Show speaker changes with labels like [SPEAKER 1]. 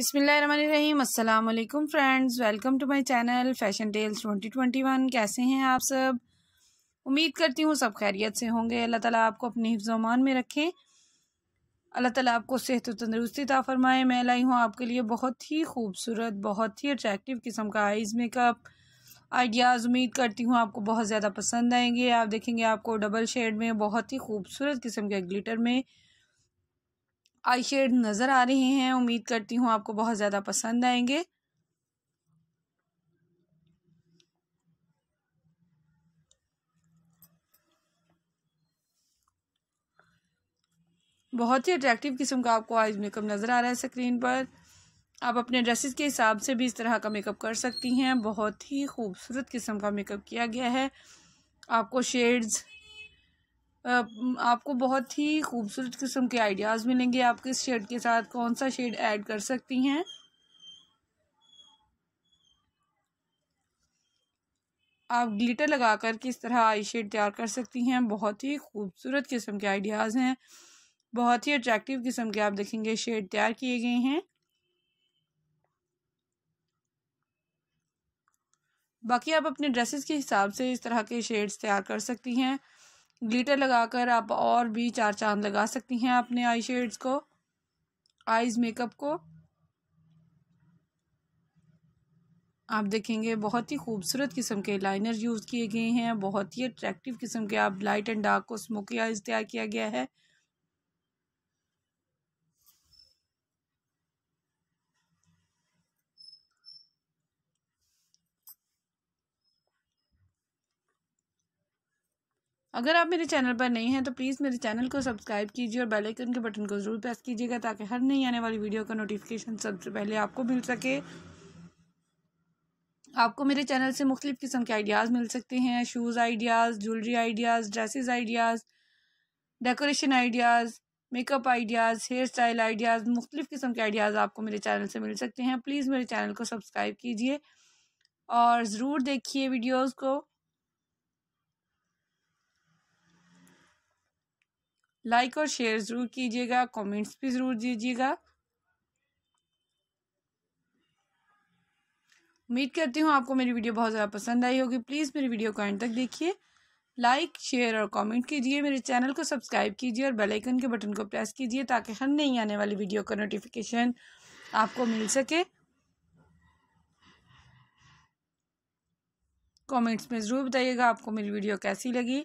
[SPEAKER 1] बिसमीम friends welcome to my channel fashion tales 2021 कैसे हैं आप सब उम्मीद करती हूँ सब खैरियत से होंगे अल्लाह ताला आपको अपने हिफ्जमान में रखें अल्लाह ताला आपको सेहत व तंदरुस्ती ता फरमाए मैं लाई हूँ आपके लिए बहुत ही खूबसूरत बहुत ही अट्रैक्टिव किस्म का आइज़ मेकअप आइडियाज़ उम्मीद करती हूँ आपको बहुत ज़्यादा पसंद आएंगे आप देखेंगे आपको डबल शेड में बहुत ही खूबसूरत किस्म के ग्लिटर में आई शेड नज़र आ रहे हैं उम्मीद करती हूँ आपको बहुत ज़्यादा पसंद आएंगे बहुत ही अट्रैक्टिव किस्म का आपको आईज मेकअप नज़र आ रहा है स्क्रीन पर आप अपने ड्रेसेस के हिसाब से भी इस तरह का मेकअप कर सकती हैं बहुत ही खूबसूरत किस्म का मेकअप किया गया है आपको शेड्स आपको बहुत ही खूबसूरत किस्म के आइडियाज़ मिलेंगे आप किस शेड के साथ कौन सा शेड ऐड कर सकती हैं आप ग्लिटर लगा कर किस तरह आई शेड तैयार कर सकती हैं बहुत ही खूबसूरत किस्म के आइडियाज़ हैं बहुत ही अट्रैक्टिव किस्म के आप देखेंगे शेड तैयार किए गए हैं बाकी आप अपने ड्रेसेस के हिसाब से इस तरह के शेड्स तैयार कर सकती हैं ग्लिटर लगाकर आप और भी चार चांद लगा सकती हैं अपने आई शेड्स को आईज मेकअप को आप देखेंगे बहुत ही खूबसूरत किस्म के लाइनर यूज़ किए गए हैं बहुत ही अट्रैक्टिव किस्म के आप लाइट एंड डार्क को स्मोकी आइज तैयार किया गया है अगर आप मेरे चैनल पर नहीं हैं तो प्लीज़ मेरे चैनल को सब्सक्राइब कीजिए और बेल आइकन के बटन को ज़रूर प्रेस कीजिएगा ताकि हर नई आने वाली वीडियो का नोटिफिकेशन सबसे पहले आपको मिल सके आपको मेरे चैनल से मुख्तलिफ़ किस्म के आइडियाज़ मिल सकते हैं shoes ideas jewellery ideas dresses ideas decoration ideas makeup ideas hair style ideas मुख्तलिफ़ किस्म के आइडियाज़ आपको मेरे चैनल से मिल सकते हैं प्लीज़ मेरे चैनल को सब्सक्राइब कीजिए और ज़रूर देखिए वीडियोज़ को लाइक और शेयर ज़रूर कीजिएगा कमेंट्स भी ज़रूर दीजिएगा उम्मीद करती हूँ आपको मेरी वीडियो बहुत ज़्यादा पसंद आई होगी प्लीज़ मेरी वीडियो को एंड तक देखिए लाइक शेयर और कमेंट कीजिए मेरे चैनल को सब्सक्राइब कीजिए और बेल आइकन के बटन को प्रेस कीजिए ताकि हर नई आने वाली वीडियो का नोटिफिकेशन आपको मिल सके कमेंट्स में ज़रूर बताइएगा आपको मेरी वीडियो कैसी लगी